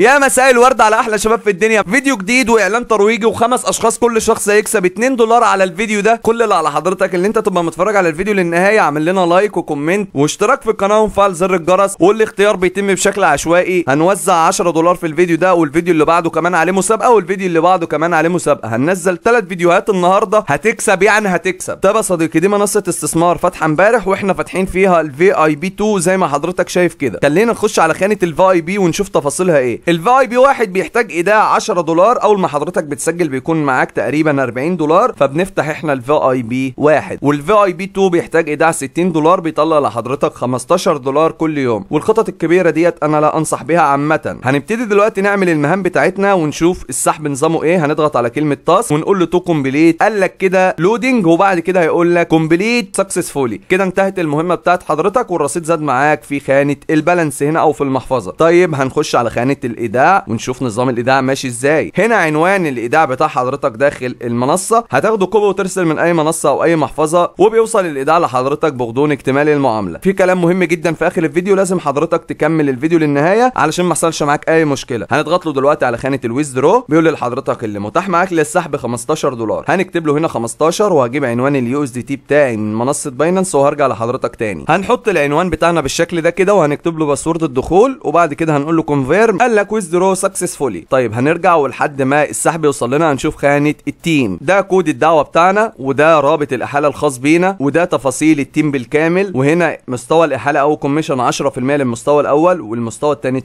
يا مساء الورد على احلى شباب في الدنيا فيديو جديد واعلان ترويجي وخمس اشخاص كل شخص هيكسب 2 دولار على الفيديو ده كل اللي على حضرتك اللي انت تبقى متفرج على الفيديو للنهايه اعمل لنا لايك وكومنت واشتراك في القناه وفعل زر الجرس والاختيار بيتم بشكل عشوائي هنوزع 10 دولار في الفيديو ده والفيديو اللي بعده كمان عليه مسابقه والفيديو اللي بعده كمان عليه مسابقه هننزل 3 فيديوهات النهارده هتكسب يعني هتكسب طب يا صديقي دي منصه استثمار فاتحه امبارح واحنا فاتحين فيها الفي اي بي 2 زي ما حضرتك شايف كده خلينا نخش على خانه الفي اي بي ونشوف تفاصيلها ايه الفي بي واحد بيحتاج ايداع 10 دولار اول ما حضرتك بتسجل بيكون معاك تقريبا 40 دولار فبنفتح احنا الفي اي بي واحد والفي اي بي 2 بيحتاج ايداع 60 دولار بيطلع لحضرتك 15 دولار كل يوم والخطط الكبيره ديت انا لا انصح بها عامه هنبتدي دلوقتي نعمل المهام بتاعتنا ونشوف السحب نظامه ايه هنضغط على كلمه تاسك ونقول له تو كومبليت قال لك كده لودنج وبعد كده هيقول لك كومبليت سكسسفولي كده انتهت المهمه بتاعت حضرتك والرصيد زاد معاك في خانه البالانس هنا او في المحفظه طيب هنخش على خانه الايداع ونشوف نظام الايداع ماشي ازاي هنا عنوان الايداع بتاع حضرتك داخل المنصه هتاخده كوبي وترسل من اي منصه او اي محفظه وبيوصل الايداع لحضرتك بغضون اكتمال المعامله في كلام مهم جدا في اخر الفيديو لازم حضرتك تكمل الفيديو للنهايه علشان ما يحصلش معاك اي مشكله هنضغط له دلوقتي على خانه الويزدرو بيقول لحضرتك اللي متاح معاك للسحب 15 دولار هنكتب له هنا 15 وهجيب عنوان اليو اس دي تي بتاعي من منصه بايننس وهرجع لحضرتك تاني هنحط العنوان بتاعنا بالشكل ده كده وهنكتب له باسورد الدخول وبعد كده هنقول له كونفيرم قال لك درو سكسسفولي طيب هنرجع ولحد ما السحب يوصل لنا هنشوف خانه التيم ده كود الدعوه بتاعنا وده رابط الاحاله الخاص بينا وده تفاصيل التيم بالكامل وهنا مستوى الاحاله او كوميشن 10% للمستوى الاول والمستوى الثاني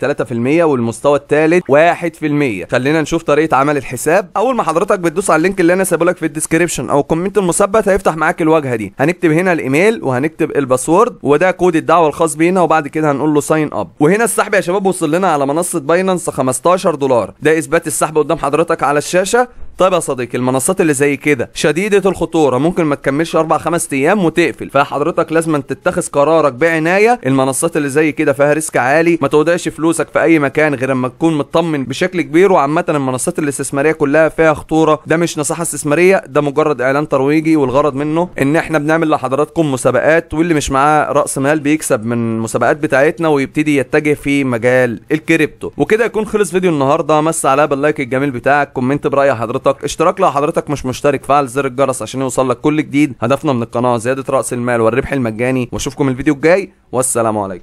3% والمستوى الثالث 1% خلينا نشوف طريقه عمل الحساب اول ما حضرتك بتدوس على اللينك اللي انا سايبه لك في الديسكربشن او الكومنت المثبت هيفتح معاك الواجهه دي هنكتب هنا الايميل وهنكتب الباسورد وده كود الدعوه الخاص بينا وبعد كده هنقول له ساين اب وهنا السحب يا شباب وصل لنا على منصه باين فاينانس 15 دولار ده اثبات السحب قدام حضرتك على الشاشه طيب يا صديقي المنصات اللي زي كده شديده الخطوره ممكن ما تكملش اربع خمس ايام وتقفل فحضرتك لازم تتخذ قرارك بعنايه المنصات اللي زي كده فيها ريسك عالي ما تودعش فلوسك في اي مكان غير اما تكون مطمن بشكل كبير وعامه المنصات الاستثماريه كلها فيها خطوره ده مش نصيحه استثماريه ده مجرد اعلان ترويجي والغرض منه ان احنا بنعمل لحضراتكم مسابقات واللي مش معاه راس مال بيكسب من المسابقات بتاعتنا ويبتدي يتجه في مجال الكريبتو وكده يكون خلص فيديو النهارده مس عليا باللايك الجميل بتاعك كومنت براي حضرتك حضرتك اشتراك لو حضرتك مش مشترك فعل زر الجرس عشان يوصل لك كل جديد هدفنا من القناه زياده راس المال والربح المجاني واشوفكم الفيديو الجاي والسلام عليكم